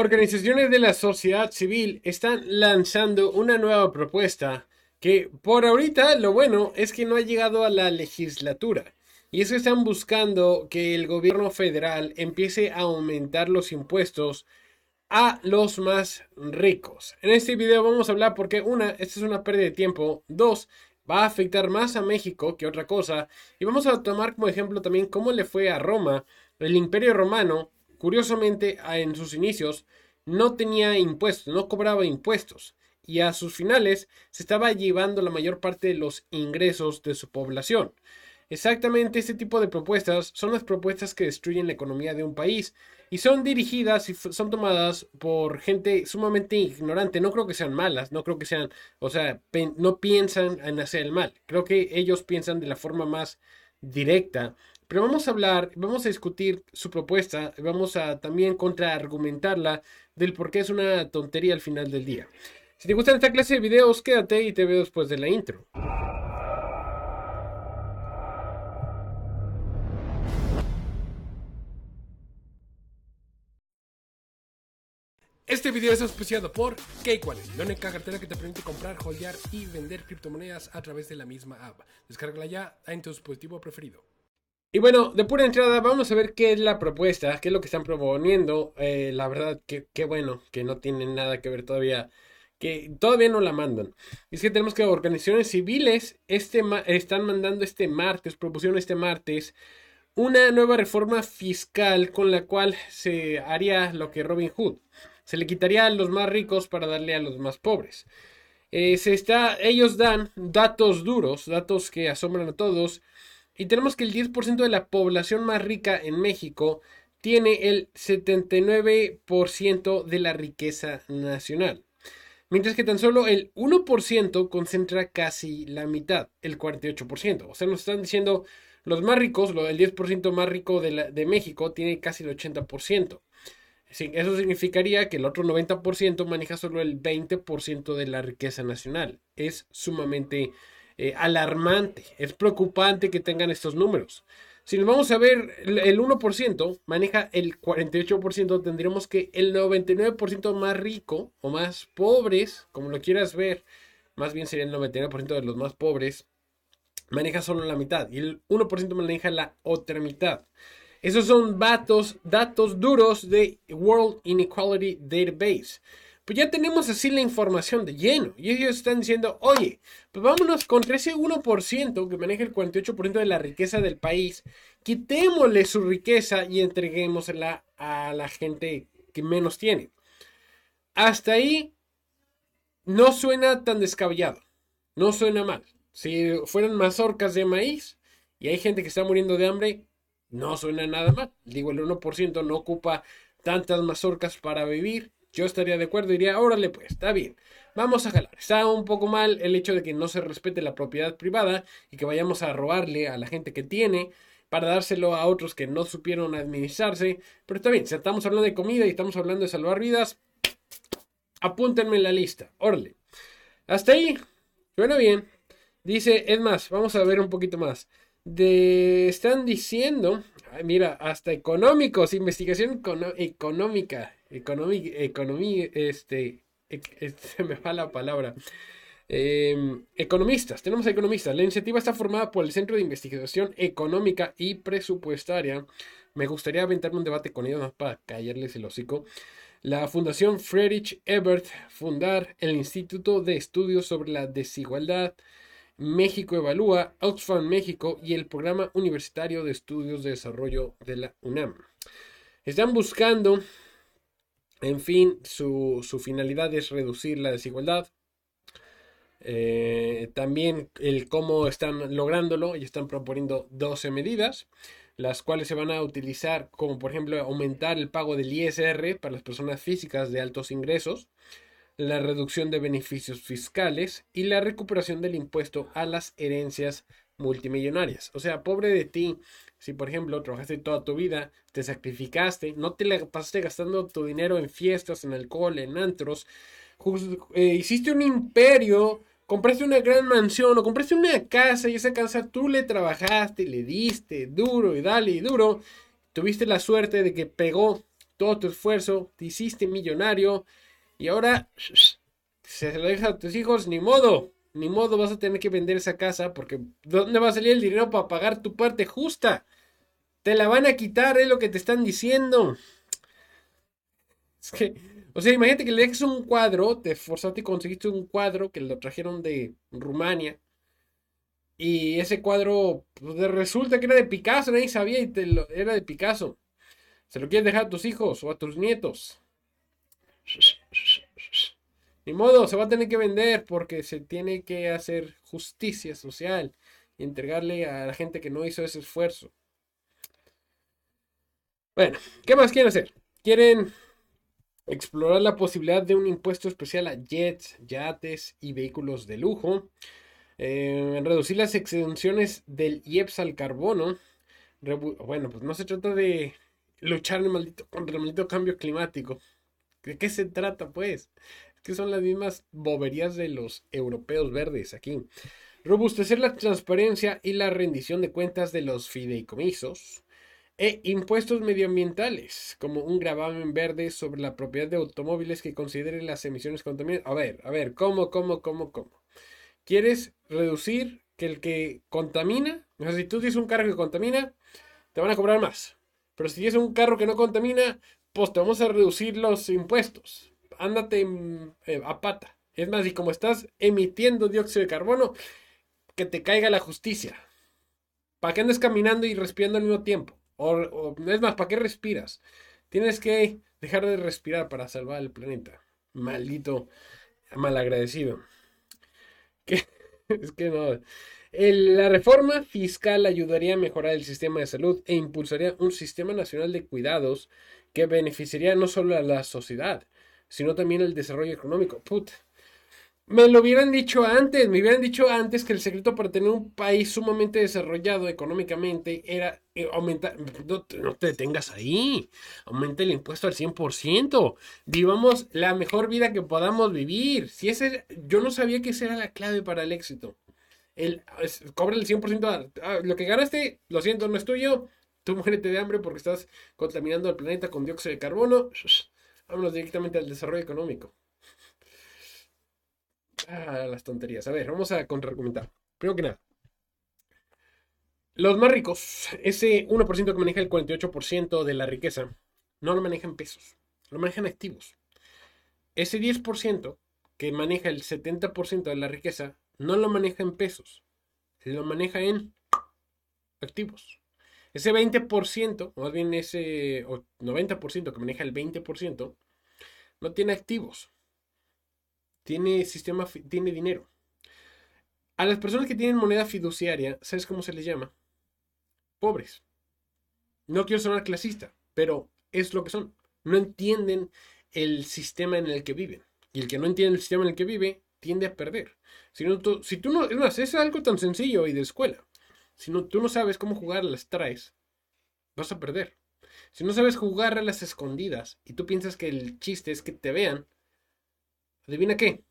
Organizaciones de la sociedad civil están lanzando una nueva propuesta que por ahorita lo bueno es que no ha llegado a la legislatura. Y eso están buscando que el gobierno federal empiece a aumentar los impuestos a los más ricos. En este video vamos a hablar porque una, esta es una pérdida de tiempo, dos, va a afectar más a México que otra cosa y vamos a tomar como ejemplo también cómo le fue a Roma, el imperio romano Curiosamente, en sus inicios no tenía impuestos, no cobraba impuestos, y a sus finales se estaba llevando la mayor parte de los ingresos de su población. Exactamente este tipo de propuestas son las propuestas que destruyen la economía de un país y son dirigidas y son tomadas por gente sumamente ignorante. No creo que sean malas, no creo que sean, o sea, no piensan en hacer el mal. Creo que ellos piensan de la forma más directa pero vamos a hablar, vamos a discutir su propuesta, vamos a también contraargumentarla del por qué es una tontería al final del día. Si te gustan esta clase de videos, quédate y te veo después de la intro. Este video es auspiciado por KCoin, la única cartera que te permite comprar, holdear y vender criptomonedas a través de la misma app. Descárgala ya en tu dispositivo preferido. Y bueno, de pura entrada, vamos a ver qué es la propuesta, qué es lo que están proponiendo. Eh, la verdad, que, que, bueno, que no tienen nada que ver todavía, que todavía no la mandan. Es que tenemos que organizaciones civiles este están mandando este martes, propusieron este martes, una nueva reforma fiscal con la cual se haría lo que Robin Hood. Se le quitaría a los más ricos para darle a los más pobres. Eh, se está, ellos dan datos duros, datos que asombran a todos y tenemos que el 10% de la población más rica en México tiene el 79% de la riqueza nacional. Mientras que tan solo el 1% concentra casi la mitad, el 48%. O sea, nos están diciendo los más ricos, el 10% más rico de, de México tiene casi el 80%. Eso significaría que el otro 90% maneja solo el 20% de la riqueza nacional. Es sumamente eh, alarmante, es preocupante que tengan estos números. Si nos vamos a ver, el 1% maneja el 48%, tendríamos que el 99% más rico o más pobres, como lo quieras ver, más bien sería el 99% de los más pobres, maneja solo la mitad y el 1% maneja la otra mitad. Esos son datos, datos duros de World Inequality Database pues ya tenemos así la información de lleno. Y ellos están diciendo, oye, pues vámonos contra ese 1% que maneja el 48% de la riqueza del país, quitémosle su riqueza y entreguémosla a la gente que menos tiene. Hasta ahí no suena tan descabellado, no suena mal. Si fueran mazorcas de maíz y hay gente que está muriendo de hambre, no suena nada mal. Digo, el 1% no ocupa tantas mazorcas para vivir yo estaría de acuerdo, diría, órale pues, está bien, vamos a jalar. Está un poco mal el hecho de que no se respete la propiedad privada y que vayamos a robarle a la gente que tiene para dárselo a otros que no supieron administrarse. Pero está bien, si estamos hablando de comida y estamos hablando de salvar vidas, apúntenme en la lista, órale. Hasta ahí, suena bien. Dice, es más, vamos a ver un poquito más. De, están diciendo, eh, mira, hasta económicos, investigación económica, economía, economía, este, se me va la palabra. Em, economistas, tenemos economistas. La iniciativa está formada por el Centro de Investigación Económica y Presupuestaria. Me gustaría aventarme un debate con ellos más para callarles el hocico. La Fundación Friedrich Ebert, fundar el Instituto de Estudios sobre la Desigualdad, México Evalúa, Oxfam México y el Programa Universitario de Estudios de Desarrollo de la UNAM. Están buscando, en fin, su, finalidad es reducir la desigualdad. Eh, también el cómo están lográndolo y están proponiendo 12 medidas las cuales se van a utilizar como por ejemplo aumentar el pago del ISR para las personas físicas de altos ingresos, la reducción de beneficios fiscales y la recuperación del impuesto a las herencias multimillonarias. O sea, pobre de ti, si por ejemplo trabajaste toda tu vida, te sacrificaste, no te la pasaste gastando tu dinero en fiestas, en alcohol, en antros, eh, hiciste un imperio, compraste una gran mansión o compraste una casa y esa casa tú le trabajaste, le diste duro y dale y duro, tuviste la suerte de que pegó todo tu esfuerzo, te hiciste millonario y ahora se lo dejas a tus hijos, ni modo. Ni modo vas a tener que vender esa casa porque ¿dónde va a salir el dinero para pagar tu parte justa? Te la van a quitar, es lo que te están diciendo. Es que, o sea, imagínate que le dejes un cuadro, te forzaste y conseguiste un cuadro que lo trajeron de Rumania. Y ese cuadro pues, resulta que era de Picasso, nadie sabía y te lo, era de Picasso. Se lo quieres dejar a tus hijos o a tus nietos. Ni modo, se va a tener que vender porque se tiene que hacer justicia social y entregarle a la gente que no hizo ese esfuerzo. Bueno, ¿qué más quieren hacer? Quieren explorar la posibilidad de un impuesto especial a jets, yates y vehículos de lujo, eh, reducir las exenciones del IEPS al carbono. Bueno, pues no se trata de luchar contra el maldito cambio climático. ¿De qué se trata, pues? que son las mismas boberías de los europeos verdes aquí. Robustecer la transparencia y la rendición de cuentas de los fideicomisos e impuestos medioambientales, como un gravamen verde sobre la propiedad de automóviles que consideren las emisiones contaminantes. A ver, a ver, ¿cómo, cómo, cómo, cómo? ¿Quieres reducir que el que contamina, o sea, si tú tienes un carro que contamina, te van a cobrar más. Pero si tienes un carro que no contamina, pues te vamos a reducir los impuestos ándate mm, eh, a pata. Es más, y como estás emitiendo dióxido de carbono, que te caiga la justicia. ¿Para qué andas caminando y respirando al mismo tiempo? es más, ¿para qué respiras? Tienes que dejar de respirar para salvar el planeta. Maldito, malagradecido. Es que no. la reforma fiscal ayudaría a mejorar el sistema de salud e impulsaría un sistema nacional de cuidados que beneficiaría no solo a la sociedad, sino también el desarrollo económico. Puta. Me lo hubieran dicho antes, me hubieran dicho antes que el secreto para tener un país sumamente desarrollado económicamente era eh, aumentar, no, te detengas ahí, aumenta el impuesto al 100%, vivamos la mejor vida que podamos vivir. Si ese, yo no sabía que esa era la clave para el éxito. El, cobra el 100%, ah, ah, lo que ganaste, lo siento, no es tuyo, tú muérete de hambre porque estás contaminando el planeta con dióxido de carbono. Vámonos directamente al desarrollo económico. Ah, las tonterías. A ver, vamos a contraargumentar. Primero que nada, los más ricos, ese 1% que maneja el 48% de la riqueza, no lo manejan pesos, lo manejan activos. Ese 10% que maneja el 70% de la riqueza, no lo maneja en pesos, lo maneja en activos. Ese 20%, o más bien ese 90% que maneja el 20%, no tiene activos. Tiene sistema, tiene dinero. A las personas que tienen moneda fiduciaria, ¿sabes cómo se les llama? Pobres. No quiero sonar clasista, pero es lo que son. No entienden el sistema en el que viven. Y el que no entiende el sistema en el que vive tiende a perder. Si, tú, si tú no, es, es algo tan sencillo y de escuela. Si no, tú no sabes cómo jugar a las traes, vas a perder. Si no sabes jugar a las escondidas y tú piensas que el chiste es que te vean, adivina qué,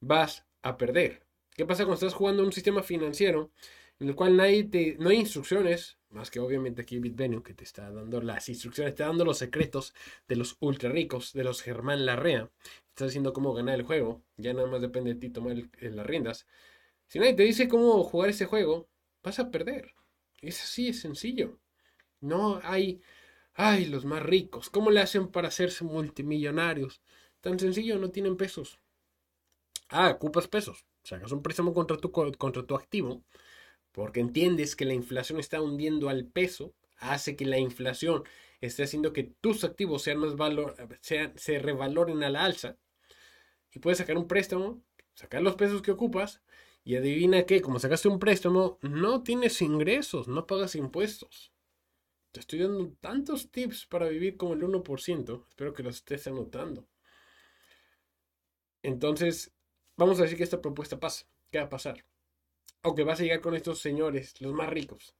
vas a perder. ¿Qué pasa cuando estás jugando un sistema financiero en el cual nadie te, no hay instrucciones, más que obviamente aquí BitVenue que te está dando las instrucciones, te está dando los secretos de los ultra ricos, de los Germán Larrea, te está diciendo cómo ganar el juego, ya nada más depende de ti tomar las riendas. Si nadie te dice cómo jugar ese juego, vas a perder. Es así, es sencillo. No hay, ay, los más ricos, ¿cómo le hacen para hacerse multimillonarios? Tan sencillo, no tienen pesos. Ah, ocupas pesos. Sacas un préstamo contra tu, contra tu activo, porque entiendes que la inflación está hundiendo al peso, hace que la inflación esté haciendo que tus activos sean más valor, se revaloren a la alza, y puedes sacar un préstamo, sacar los pesos que ocupas, y adivina que, como sacaste un préstamo, no tienes ingresos, no pagas impuestos. Te estoy dando tantos tips para vivir como el 1%. Espero que los estés anotando. Entonces, vamos a decir que esta propuesta pasa. ¿Qué va a pasar? Aunque vas a llegar con estos señores, los más ricos.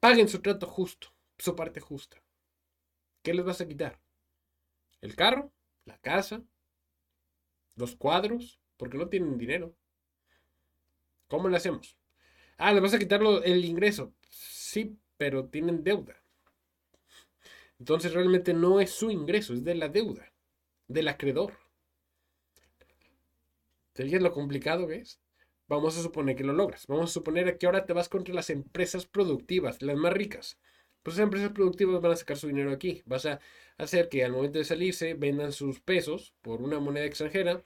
Paguen su trato justo, su parte justa. ¿Qué les vas a quitar? ¿El carro? ¿La casa? ¿Los cuadros? Porque no tienen dinero. ¿Cómo le hacemos? Ah, le vas a quitar el ingreso. Sí, pero tienen deuda. Entonces realmente no es su ingreso, es de la deuda, del acreedor. ¿Te lo complicado ves. Vamos a suponer que lo logras. Vamos a suponer que ahora te vas contra las empresas productivas, las más ricas. Pues esas empresas productivas van a sacar su dinero aquí. Vas a hacer que al momento de salirse vendan sus pesos por una moneda extranjera,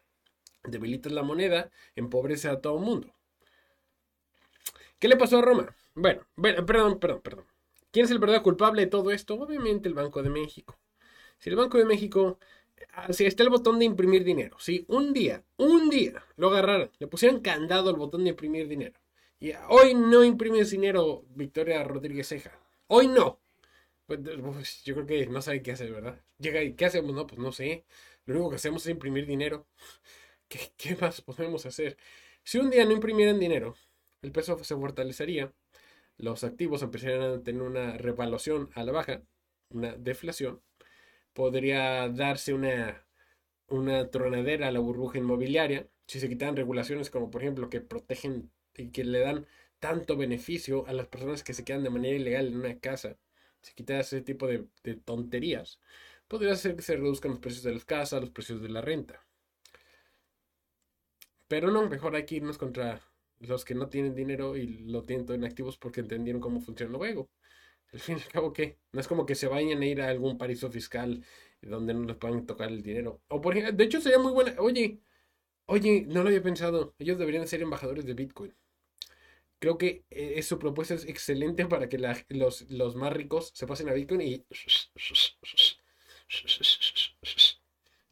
debilitas la moneda, empobrece a todo el mundo. ¿Qué le pasó a Roma? Bueno, perdón, perdón, perdón. ¿Quién es el verdadero culpable de todo esto? Obviamente el Banco de México. Si el Banco de México, ah, si está el botón de imprimir dinero, si un día, un día lo agarraron, le pusieron candado al botón de imprimir dinero. Y hoy no imprimes dinero, Victoria Rodríguez Ceja. Hoy no. Pues, pues yo creo que no sabe qué hacer, ¿verdad? Llega y ¿qué hacemos? No, pues no sé. Lo único que hacemos es imprimir dinero. qué más podemos hacer? Si un día no imprimieran dinero, el peso se fortalecería, los activos empezarían a tener una revaluación a la baja, una deflación, podría darse una, tronadera a la burbuja inmobiliaria si se quitan regulaciones como por ejemplo que protegen y que le dan tanto beneficio a las personas que se quedan de manera ilegal en una casa, si quitas ese tipo de, de tonterías, podría ser que se reduzcan los precios de las casas, los precios de la renta. Pero no, mejor hay que irnos contra los que no tienen dinero y lo tienen todo en activos porque entendieron cómo funciona el juego. Al fin y al cabo, ¿qué? No es como que se vayan a ir a algún paraíso fiscal donde no les puedan tocar el dinero. O por ejemplo, de hecho sería muy buena. Oye, oye, no lo había pensado. Ellos deberían ser embajadores de Bitcoin. Creo que eh, su propuesta es excelente para que los, más ricos se pasen a Bitcoin y.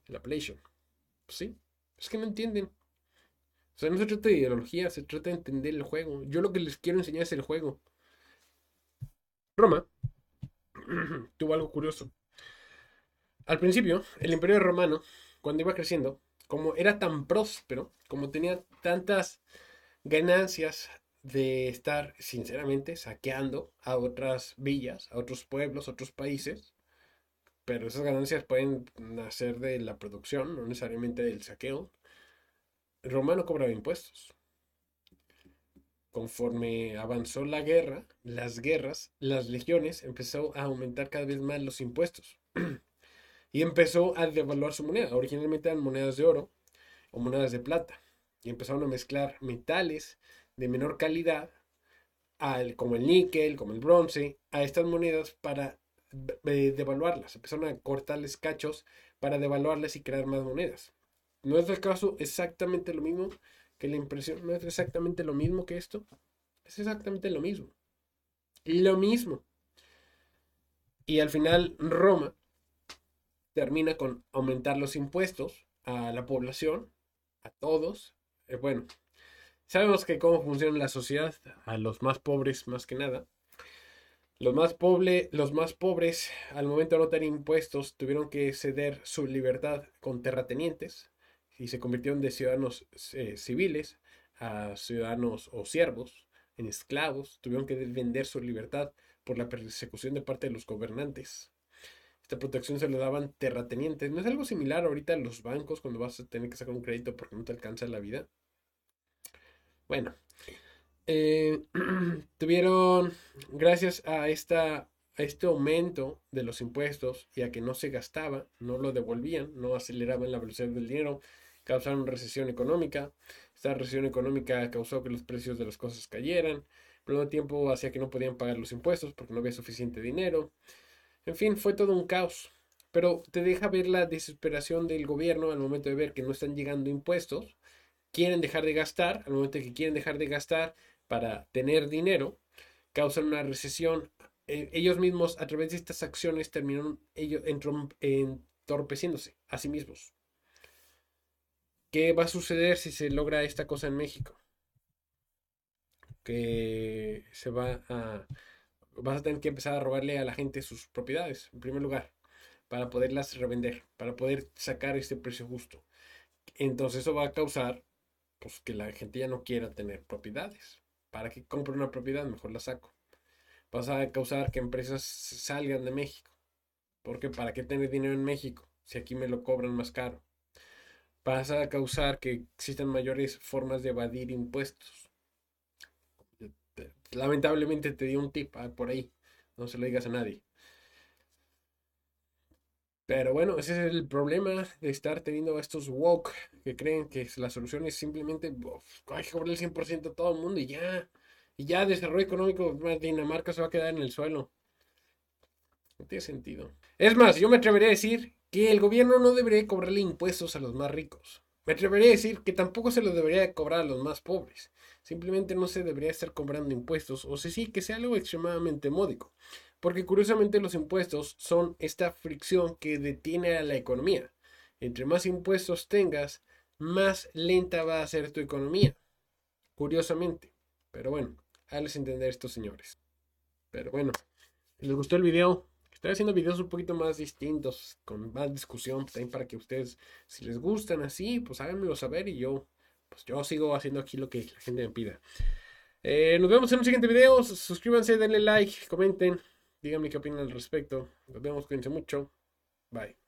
La PlayStation. Pues sí, es que no entienden sea, no se trata de ideología, se trata de entender el juego. Yo lo que les quiero enseñar es el juego. Roma tuvo algo curioso. Al principio, el imperio romano, cuando iba creciendo, como era tan próspero, como tenía tantas ganancias de estar, sinceramente, saqueando a otras villas, a otros pueblos, a otros países, pero esas ganancias pueden nacer de la producción, no necesariamente del saqueo romano cobraba impuestos. Conforme avanzó la guerra, las guerras, las legiones empezó a aumentar cada vez más los impuestos y empezó a devaluar su moneda. Originalmente eran monedas de oro o monedas de plata y empezaron a mezclar metales de menor calidad, como el níquel, como el bronce, a estas monedas para devaluarlas. Empezaron a cortarles cachos para devaluarlas y crear más monedas. ¿No es caso exactamente lo mismo que la impresión? ¿No es exactamente lo mismo que esto? Es exactamente lo mismo. Lo mismo. Y al final Roma termina con aumentar los impuestos a la población, a todos. Eh, bueno, sabemos que cómo funciona la sociedad, a los más pobres más que nada. Los más, los más pobres, al momento de no tener impuestos, tuvieron que ceder su libertad con terratenientes y se convirtieron de ciudadanos eh, civiles a ciudadanos o siervos, en esclavos, tuvieron que vender su libertad por la persecución de parte de los gobernantes. Esta protección se le daban terratenientes. ¿No es algo similar ahorita a los bancos cuando vas a tener que sacar un crédito porque no te alcanza la vida? Bueno, eh, tuvieron, gracias a, esta, a este aumento de los impuestos y a que no se gastaba, no lo devolvían, no aceleraban la velocidad del dinero, causaron recesión económica. Esta recesión económica causó que los precios de las cosas cayeran, pero al tiempo hacía que no podían pagar los impuestos porque no había suficiente dinero. En fin, fue todo un caos. Pero te deja ver la desesperación del gobierno al momento de ver que no están llegando impuestos, quieren dejar de gastar, al momento que quieren dejar de gastar para tener dinero, causan una recesión. E, ellos mismos, a través de estas acciones, terminaron ellos entorpeciéndose a sí mismos. ¿Qué va a suceder si se logra esta cosa en México? Que se va a... Vas a tener que empezar a robarle a la gente sus propiedades, en primer lugar, para poderlas revender, para poder sacar este precio justo. Entonces eso va a causar pues, que la gente ya no quiera tener propiedades. ¿Para que compre una propiedad? Mejor la saco. Vas a causar que empresas salgan de México. Porque ¿para qué tener dinero en México si aquí me lo cobran más caro? pasa a causar que existan mayores formas de evadir impuestos. Lamentablemente te di un tip ah, por ahí, no se lo digas a nadie. Pero bueno, ese es el problema de estar teniendo estos woke que creen que la solución es simplemente el 100% a todo el mundo y ya. Y ya desarrollo económico, Dinamarca se va a quedar en el suelo. No tiene sentido. Es más, yo me atrevería a decir que el gobierno no debería cobrarle impuestos a los más ricos. Me atrevería a decir que tampoco se lo debería cobrar a los más pobres. Simplemente no se debería estar cobrando impuestos, o si sí, que sea algo extremadamente módico. Porque curiosamente los impuestos son esta fricción que detiene a la economía. Entre más impuestos tengas, más lenta va a ser tu economía. Curiosamente. Pero bueno, hazles entender estos señores. Pero bueno, les gustó el video, Estoy haciendo videos un poquito más distintos, con más discusión, también para que ustedes, si les gustan así, pues háganmelo saber y yo, pues yo sigo haciendo aquí lo que la gente me pida. Eh, nos vemos en un siguiente video. Suscríbanse, denle like, comenten, díganme qué opinan al respecto. Nos vemos, cuídense mucho. Bye.